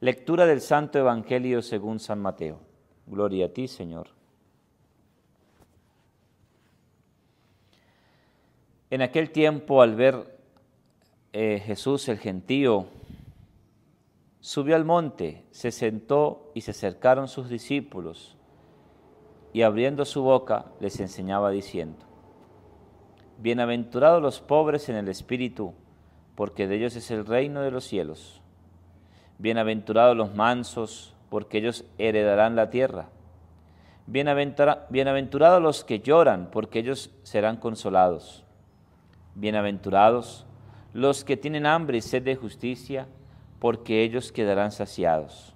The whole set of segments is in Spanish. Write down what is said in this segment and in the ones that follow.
Lectura del Santo Evangelio según San Mateo. Gloria a ti, Señor. En aquel tiempo, al ver eh, Jesús el gentío, subió al monte, se sentó y se acercaron sus discípulos, y abriendo su boca les enseñaba diciendo, Bienaventurados los pobres en el espíritu, porque de ellos es el reino de los cielos. Bienaventurados los mansos, porque ellos heredarán la tierra. bienaventurados los que lloran, porque ellos serán consolados. Bienaventurados los que tienen hambre y sed de justicia, porque ellos quedarán saciados.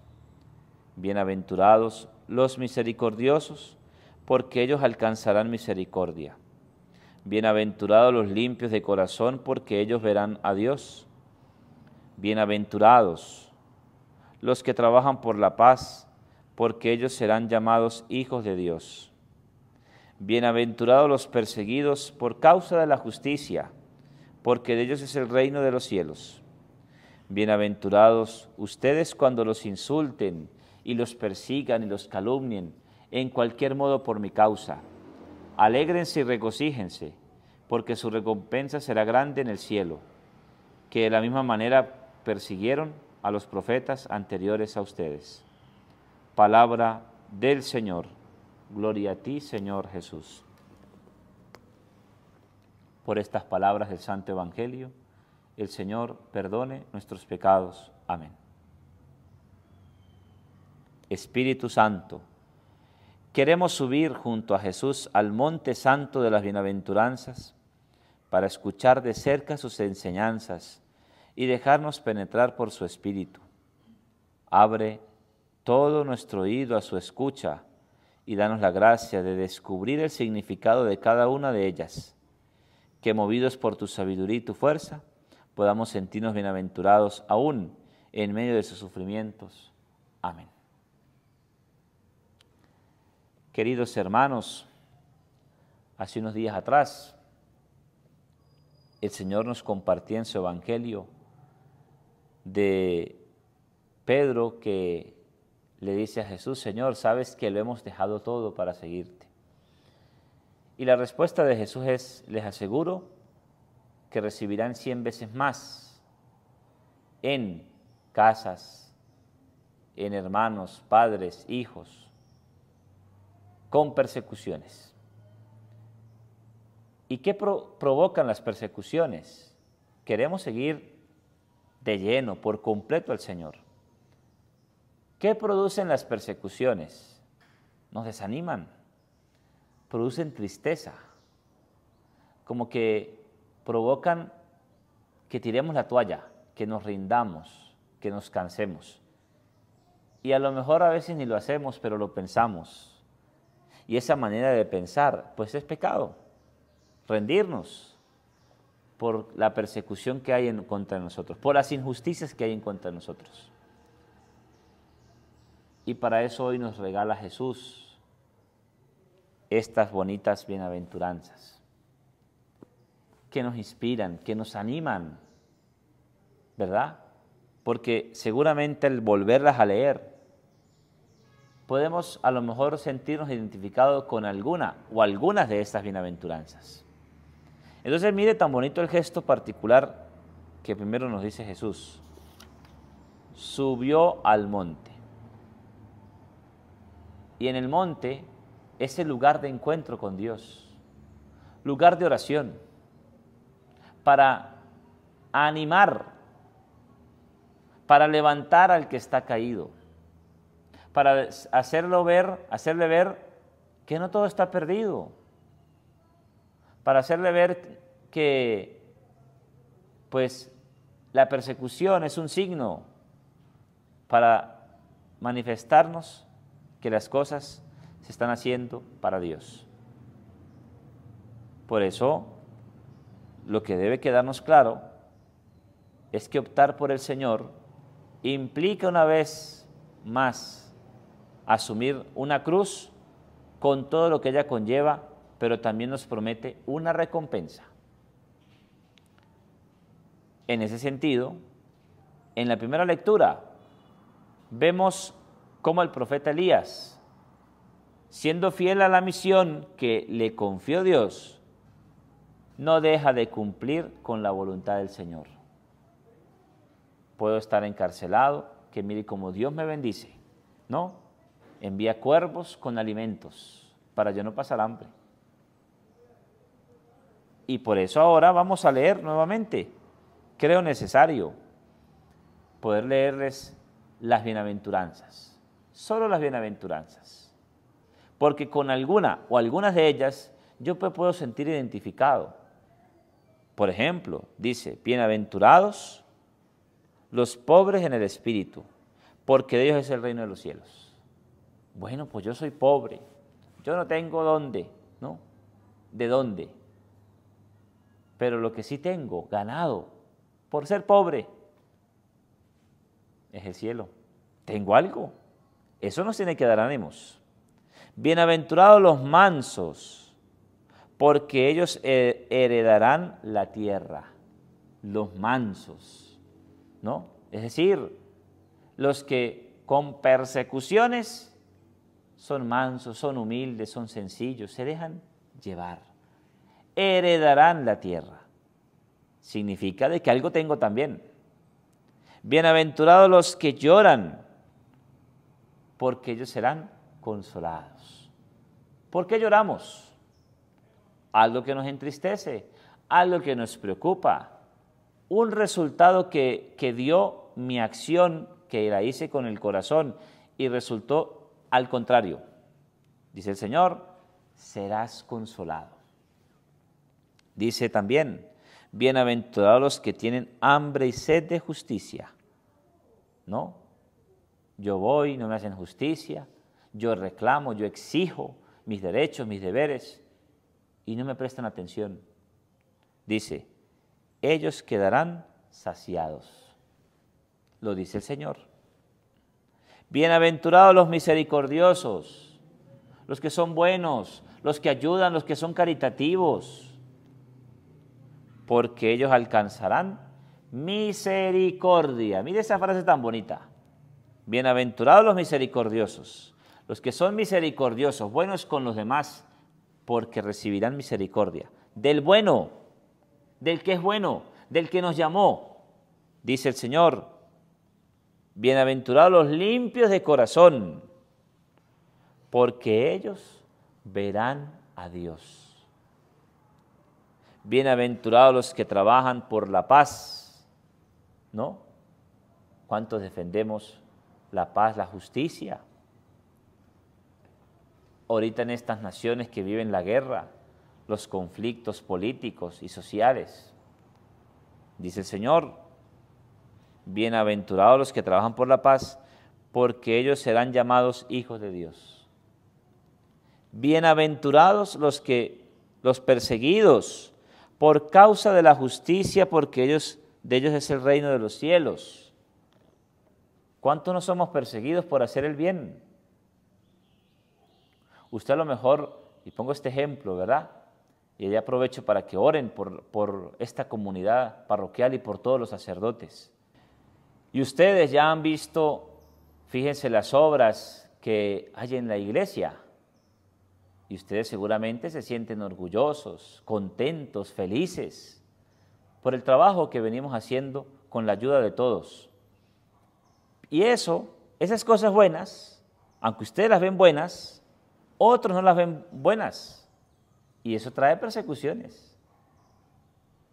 Bienaventurados los misericordiosos, porque ellos alcanzarán misericordia. Bienaventurados los limpios de corazón, porque ellos verán a Dios. Bienaventurados los que trabajan por la paz, porque ellos serán llamados hijos de Dios. Bienaventurados los perseguidos por causa de la justicia, porque de ellos es el reino de los cielos. Bienaventurados ustedes cuando los insulten y los persigan y los calumnien en cualquier modo por mi causa. Alégrense y regocíjense, porque su recompensa será grande en el cielo, que de la misma manera persiguieron a los profetas anteriores a ustedes. Palabra del Señor. Gloria a ti, Señor Jesús. Por estas palabras del Santo Evangelio, el Señor perdone nuestros pecados. Amén. Espíritu Santo, queremos subir junto a Jesús al Monte Santo de las Bienaventuranzas para escuchar de cerca sus enseñanzas y dejarnos penetrar por su espíritu. Abre todo nuestro oído a su escucha y danos la gracia de descubrir el significado de cada una de ellas, que movidos por tu sabiduría y tu fuerza, podamos sentirnos bienaventurados aún en medio de sus sufrimientos. Amén. Queridos hermanos, hace unos días atrás el Señor nos compartía en su Evangelio de Pedro que le dice a Jesús, Señor, sabes que lo hemos dejado todo para seguirte. Y la respuesta de Jesús es, les aseguro que recibirán cien veces más en casas, en hermanos, padres, hijos, con persecuciones. ¿Y qué provocan las persecuciones? Queremos seguir de lleno, por completo al Señor. ¿Qué producen las persecuciones? Nos desaniman, producen tristeza, como que provocan que tiremos la toalla, que nos rindamos, que nos cansemos. Y a lo mejor a veces ni lo hacemos, pero lo pensamos. Y esa manera de pensar, pues es pecado, rendirnos, por la persecución que hay en contra de nosotros, por las injusticias que hay en contra de nosotros. Y para eso hoy nos regala Jesús estas bonitas bienaventuranzas que nos inspiran, que nos animan, ¿verdad? Porque seguramente al volverlas a leer, podemos a lo mejor sentirnos identificados con alguna o algunas de estas bienaventuranzas. Entonces mire tan bonito el gesto particular que primero nos dice Jesús. Subió al monte. Y en el monte es el lugar de encuentro con Dios, lugar de oración, para animar, para levantar al que está caído, para hacerlo ver, hacerle ver que no todo está perdido, para hacerle ver que pues la persecución es un signo para manifestarnos que las cosas se están haciendo para Dios. Por eso, lo que debe quedarnos claro es que optar por el Señor implica una vez más asumir una cruz con todo lo que ella conlleva pero también nos promete una recompensa. En ese sentido, en la primera lectura vemos cómo el profeta Elías, siendo fiel a la misión que le confió Dios, no deja de cumplir con la voluntad del Señor. Puedo estar encarcelado, que mire cómo Dios me bendice, ¿no? Envía cuervos con alimentos para yo no pasar hambre y por eso ahora vamos a leer nuevamente. Creo necesario poder leerles las bienaventuranzas, solo las bienaventuranzas. Porque con alguna o algunas de ellas yo puedo sentir identificado. Por ejemplo, dice, bienaventurados los pobres en el espíritu, porque de ellos es el reino de los cielos. Bueno, pues yo soy pobre, yo no tengo dónde, ¿no? ¿De dónde? pero lo que sí tengo ganado por ser pobre es el cielo. Tengo algo. Eso nos tiene que dar ánimos. Bienaventurados los mansos, porque ellos heredarán la tierra. Los mansos, ¿no? Es decir, los que con persecuciones son mansos, son humildes, son sencillos, se dejan llevar heredarán la tierra. Significa de que algo tengo también. Bienaventurados los que lloran, porque ellos serán consolados. ¿Por qué lloramos? Algo que nos entristece, algo que nos preocupa, un resultado que, que dio mi acción, que la hice con el corazón, y resultó al contrario. Dice el Señor, serás consolado. Dice también, bienaventurados los que tienen hambre y sed de justicia. ¿No? Yo voy, no me hacen justicia, yo reclamo, yo exijo mis derechos, mis deberes, y no me prestan atención. Dice, ellos quedarán saciados. Lo dice el Señor. Bienaventurados los misericordiosos, los que son buenos, los que ayudan, los que son caritativos porque ellos alcanzarán misericordia. Mire esa frase tan bonita. Bienaventurados los misericordiosos, los que son misericordiosos, buenos con los demás, porque recibirán misericordia. Del bueno, del que es bueno, del que nos llamó, dice el Señor. Bienaventurados los limpios de corazón, porque ellos verán a Dios bienaventurados los que trabajan por la paz, ¿no? ¿Cuántos defendemos la paz, la justicia? Ahorita en estas naciones que viven la guerra, los conflictos políticos y sociales. Dice el Señor, bienaventurados los que trabajan por la paz, porque ellos serán llamados hijos de Dios. Bienaventurados los que los perseguidos por causa de la justicia, porque ellos, de ellos es el reino de los cielos. ¿Cuántos no somos perseguidos por hacer el bien? Usted a lo mejor, y pongo este ejemplo, ¿verdad? Y aprovecho para que oren por, por esta comunidad parroquial y por todos los sacerdotes. Y ustedes ya han visto, fíjense las obras que hay en la iglesia. Y ustedes seguramente se sienten orgullosos, contentos, felices por el trabajo que venimos haciendo con la ayuda de todos. Y eso, esas cosas buenas, aunque ustedes las ven buenas, otros no las ven buenas. Y eso trae persecuciones.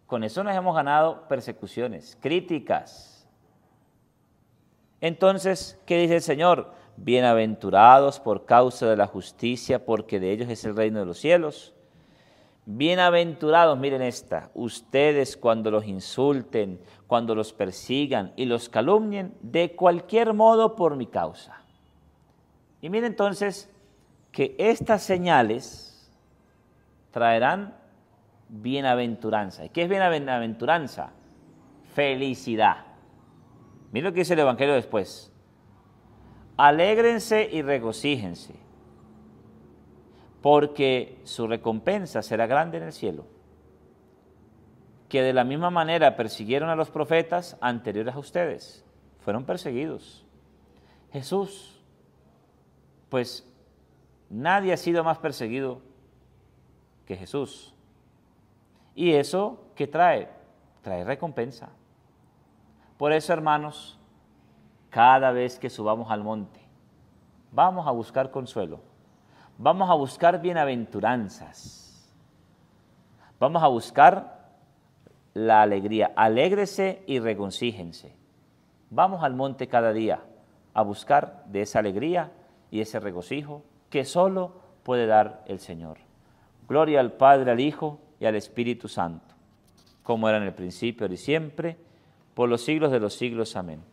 Con eso nos hemos ganado persecuciones, críticas. Entonces, ¿qué dice el Señor? Bienaventurados por causa de la justicia, porque de ellos es el reino de los cielos. Bienaventurados, miren esta, ustedes cuando los insulten, cuando los persigan y los calumnien, de cualquier modo por mi causa. Y miren entonces que estas señales traerán bienaventuranza. ¿Y qué es bienaventuranza? Felicidad. Miren lo que dice el Evangelio después alégrense y regocíjense, porque su recompensa será grande en el cielo. Que de la misma manera persiguieron a los profetas anteriores a ustedes, fueron perseguidos. Jesús, pues nadie ha sido más perseguido que Jesús. ¿Y eso ¿qué trae? Trae recompensa. Por eso, hermanos, cada vez que subamos al monte. Vamos a buscar consuelo. Vamos a buscar bienaventuranzas. Vamos a buscar la alegría. Alégrese y reconcíjense. Vamos al monte cada día a buscar de esa alegría y ese regocijo que solo puede dar el Señor. Gloria al Padre, al Hijo y al Espíritu Santo, como era en el principio y siempre, por los siglos de los siglos. Amén.